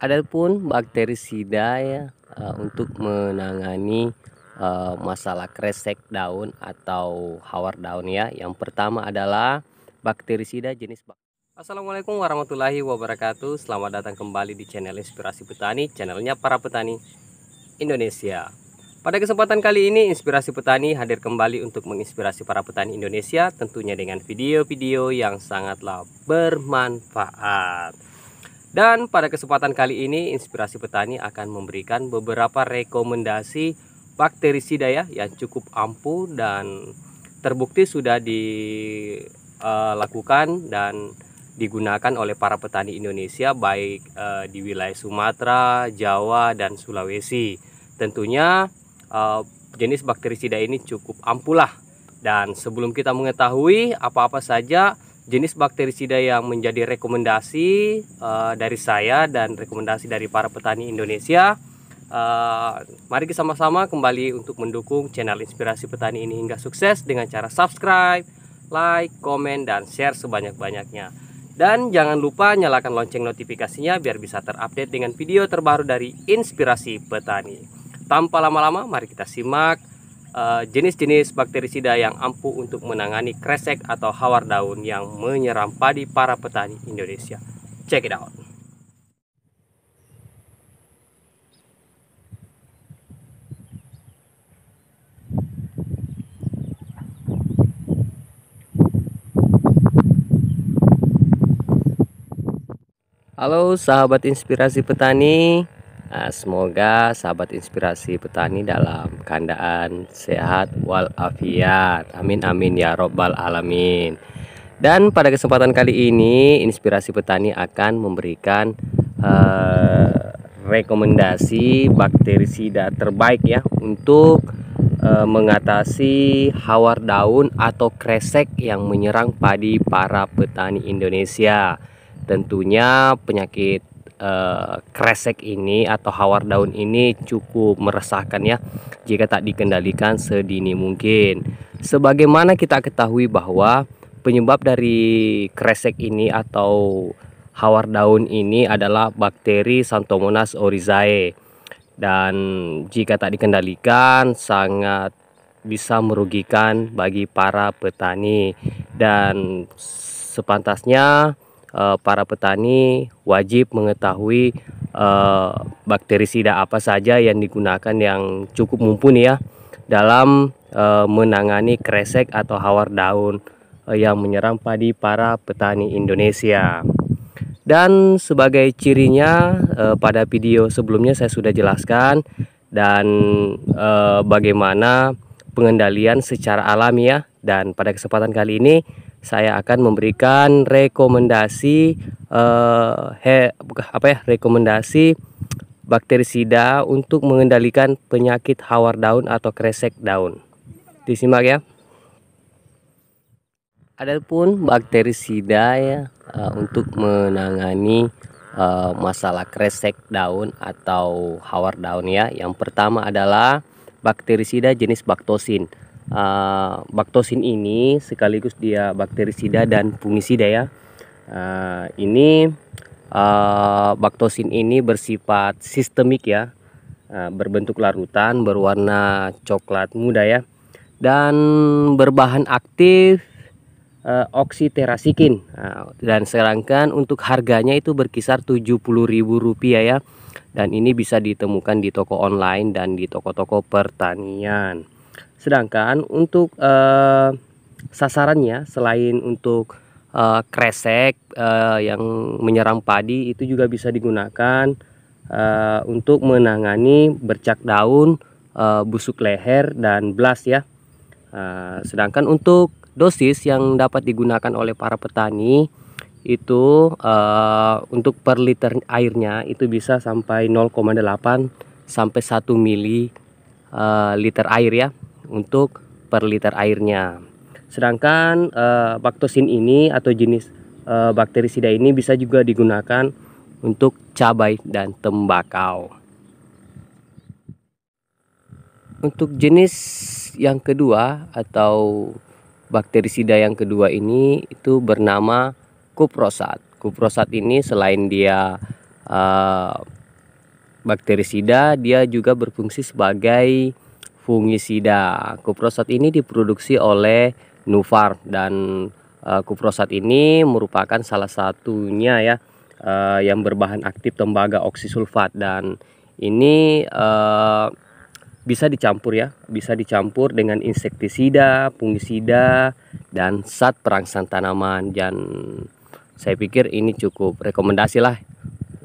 Adapun bakterisida ya uh, untuk menangani uh, masalah kresek daun atau hawar daun ya. Yang pertama adalah bakterisida jenis bak Assalamualaikum warahmatullahi wabarakatuh. Selamat datang kembali di channel Inspirasi Petani, channelnya para petani Indonesia. Pada kesempatan kali ini, Inspirasi Petani hadir kembali untuk menginspirasi para petani Indonesia tentunya dengan video-video yang sangatlah bermanfaat. Dan pada kesempatan kali ini Inspirasi Petani akan memberikan beberapa rekomendasi bakterisida ya yang cukup ampuh dan terbukti sudah dilakukan eh, dan digunakan oleh para petani Indonesia baik eh, di wilayah Sumatera, Jawa dan Sulawesi. Tentunya eh, jenis bakterisida ini cukup ampuh lah. Dan sebelum kita mengetahui apa-apa saja jenis bakterisida yang menjadi rekomendasi uh, dari saya dan rekomendasi dari para petani Indonesia. Uh, mari kita sama-sama kembali untuk mendukung channel Inspirasi Petani ini hingga sukses dengan cara subscribe, like, komen, dan share sebanyak-banyaknya. Dan jangan lupa nyalakan lonceng notifikasinya biar bisa terupdate dengan video terbaru dari Inspirasi Petani. Tanpa lama-lama, mari kita simak Eh, jenis-jenis uh, bakterisida yang ampuh untuk menangani kresek atau hawar daun yang menyerang padi para petani Indonesia. Check it out. Halo sahabat inspirasi petani, Ah, semoga sahabat inspirasi petani dalam keadaan sehat walafiat. Amin amin ya robbal alamin. Dan pada kesempatan kali ini inspirasi petani akan memberikan uh, rekomendasi bakterisida terbaik ya untuk uh, mengatasi hawar daun atau kresek yang menyerang padi para petani Indonesia. Tentunya penyakit Eh, kresek ini atau hawar daun ini cukup meresahkan ya jika tak dikendalikan sedini mungkin. Sebagaimana kita ketahui bahwa penyebab dari kresek ini atau hawar daun ini adalah bakteri Santomonas oryzae dan jika tak dikendalikan sangat bisa merugikan bagi para petani dan sepantasnya uh, para petani wajib mengetahui uh, eh, bakterisida apa saja yang digunakan yang cukup mumpuni ya dalam uh, menangani kresek atau hawar daun uh, yang menyerang padi para petani Indonesia. Dan sebagai cirinya uh, pada video sebelumnya saya sudah jelaskan dan bagaimana pengendalian secara alami ya. Dan pada kesempatan kali ini saya akan memberikan rekomendasi uh, he, apa ya rekomendasi bakterisida untuk mengendalikan penyakit hawar daun atau kresek daun. Disimak ya. Adapun bakterisida ya uh, untuk menangani uh, masalah kresek daun atau hawar daun ya. Yang pertama adalah bakterisida jenis baktosin uh, baktosin ini sekaligus dia bakterisida dan fungisida ya. Uh, ini uh, baktosin ini bersifat sistemik ya, uh, berbentuk larutan, berwarna coklat muda ya, dan berbahan aktif uh, oksiterasikin. Uh, dan sedangkan untuk harganya itu berkisar Rp70.000 ya. Dan ini bisa ditemukan di toko online dan di toko-toko pertanian. Sedangkan untuk uh, sasarannya selain untuk uh, kresek uh, yang menyerang padi itu juga bisa digunakan uh, untuk menangani bercak daun, uh, busuk leher dan blast ya. Uh, sedangkan untuk dosis yang dapat digunakan oleh para petani itu uh, untuk per liter airnya itu bisa sampai 0,8 sampai 1 mili uh, liter air ya untuk per liter airnya. Sedangkan eh, baktosin ini atau jenis eh, bakterisida ini bisa juga digunakan untuk cabai dan tembakau. Untuk jenis yang kedua atau bakterisida yang kedua ini itu bernama kuprosat. Kuprosat ini selain dia eh, bakterisida, dia juga berfungsi sebagai fungisida. Kuprosat ini diproduksi oleh nufar dan uh, kuprosat ini merupakan salah satunya ya uh, yang berbahan aktif tembaga oksisulfat dan ini uh, bisa dicampur ya, bisa dicampur dengan insektisida, fungisida dan zat perangsang tanaman dan saya pikir ini cukup rekomendasi lah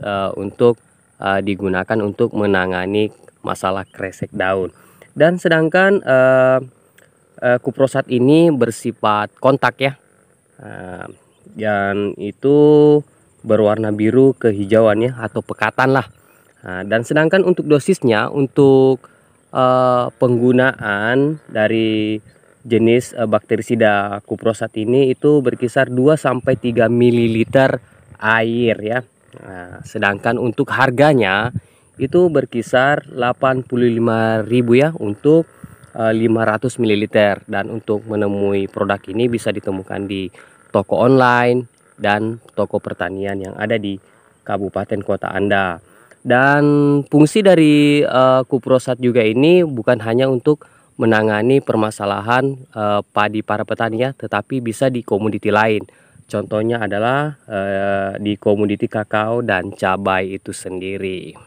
uh, untuk uh, digunakan untuk menangani masalah kresek daun. Dan sedangkan uh, uh, kuprosat ini bersifat kontak ya. Uh, dan itu berwarna biru kehijauan ya atau pekatan lah. uh, dan sedangkan untuk dosisnya untuk uh, penggunaan dari jenis uh, bakterisida kuprosat ini itu berkisar 2 sampai 3 ml air ya. uh, sedangkan untuk harganya itu berkisar 85.000 ya untuk 500 eh, ml dan untuk menemui produk ini bisa ditemukan di toko online dan toko pertanian yang ada di kabupaten kota Anda. Dan fungsi dari uh, kuprosat juga ini bukan hanya untuk menangani permasalahan uh, padi para petani ya, tetapi bisa di komoditi lain. Contohnya adalah uh, di komoditi kakao dan cabai itu sendiri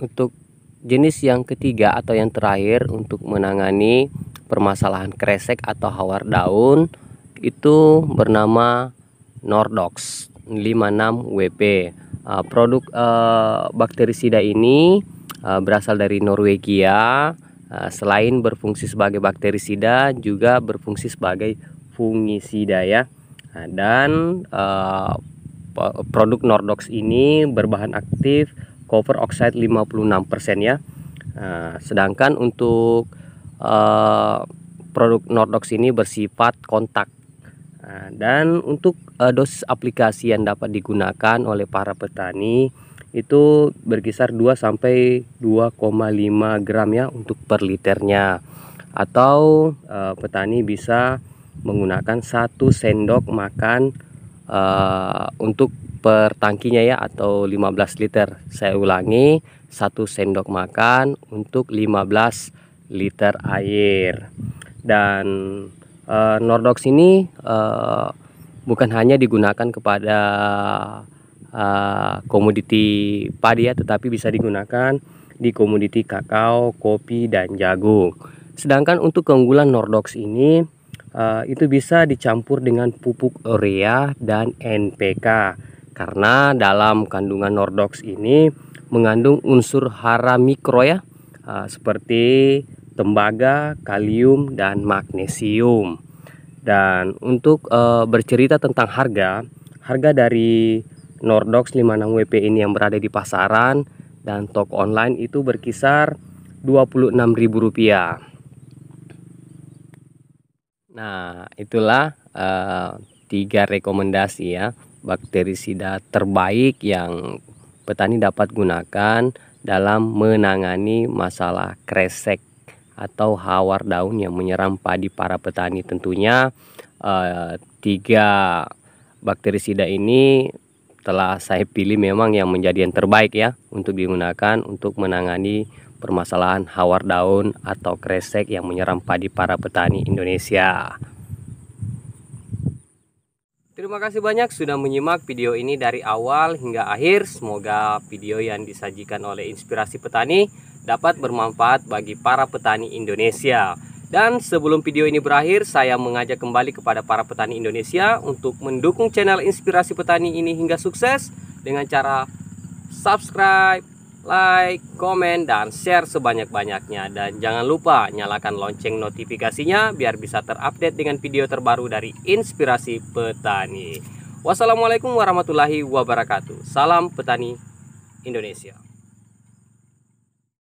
untuk jenis yang ketiga atau yang terakhir untuk menangani permasalahan kresek atau hawar daun itu bernama Nordox 56WP. Uh, ah, produk uh, ah, bakterisida ini uh, berasal dari Norwegia. Uh, selain berfungsi sebagai bakterisida, juga berfungsi sebagai fungisida ya. Nah, dan uh, produk Nordox ini berbahan aktif cover oxide 56% ya. Nah, sedangkan untuk uh, produk Nordox ini bersifat kontak. Nah, dan untuk uh, dosis aplikasi yang dapat digunakan oleh para petani itu berkisar 2 sampai 2,5 gram ya untuk per liternya. Atau uh, petani bisa menggunakan satu sendok makan Eh, untuk per tangkinya ya atau 15 liter. Saya ulangi, satu sendok makan untuk 15 liter air. Dan uh, Nordox ini uh, bukan hanya digunakan kepada uh, komoditi padi ya, tetapi bisa digunakan di komoditi kakao, kopi dan jagung. Sedangkan untuk keunggulan Nordox ini Eh, itu bisa dicampur dengan pupuk urea dan NPK karena dalam kandungan Nordox ini mengandung unsur hara mikro ya eh, seperti tembaga, kalium dan magnesium. Dan untuk eh, bercerita tentang harga, harga dari Nordox 56WP ini yang berada di pasaran dan toko online itu berkisar Rp26.000. Nah, itulah uh, tiga rekomendasi ya bakterisida terbaik yang petani dapat gunakan dalam menangani masalah kresek atau hawar daun yang menyerang padi para petani tentunya uh, tiga bakterisida ini telah saya pilih memang yang menjadi yang terbaik ya untuk digunakan untuk menangani permasalahan hawar daun atau kresek yang menyerang padi para petani Indonesia. Terima kasih banyak sudah menyimak video ini dari awal hingga akhir. Semoga video yang disajikan oleh Inspirasi Petani dapat bermanfaat bagi para petani Indonesia. Dan sebelum video ini berakhir, saya mengajak kembali kepada para petani Indonesia untuk mendukung channel Inspirasi Petani ini hingga sukses dengan cara subscribe, like, komen, dan share sebanyak-banyaknya. Dan jangan lupa nyalakan lonceng notifikasinya biar bisa terupdate dengan video terbaru dari Inspirasi Petani. Wassalamualaikum warahmatullahi wabarakatuh. Salam petani Indonesia.